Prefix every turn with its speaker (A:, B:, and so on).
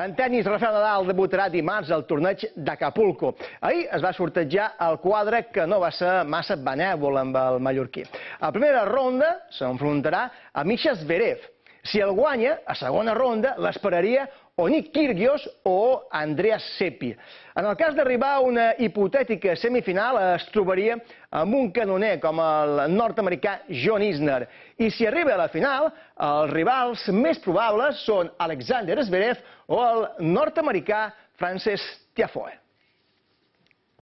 A: En tennis, Rafael Nadal debutarà dimarts al torneig d'Acapulco. Ahir es va sortejar el quadre que no va ser massa benèvol amb el mallorquí. A primera ronda s'enfrontarà a Misha Zverev, si el guanya, a segona ronda, l'esperaria o Nick Kyrgios o Andreas Seppi. En el cas d'arribar a una hipotètica semifinal, es trobaria amb un canoner com el nord-americà John Isner. I si arriba a la final, els rivals més probables són Alexander Zverev o el nord-americà Frances Tiafoe.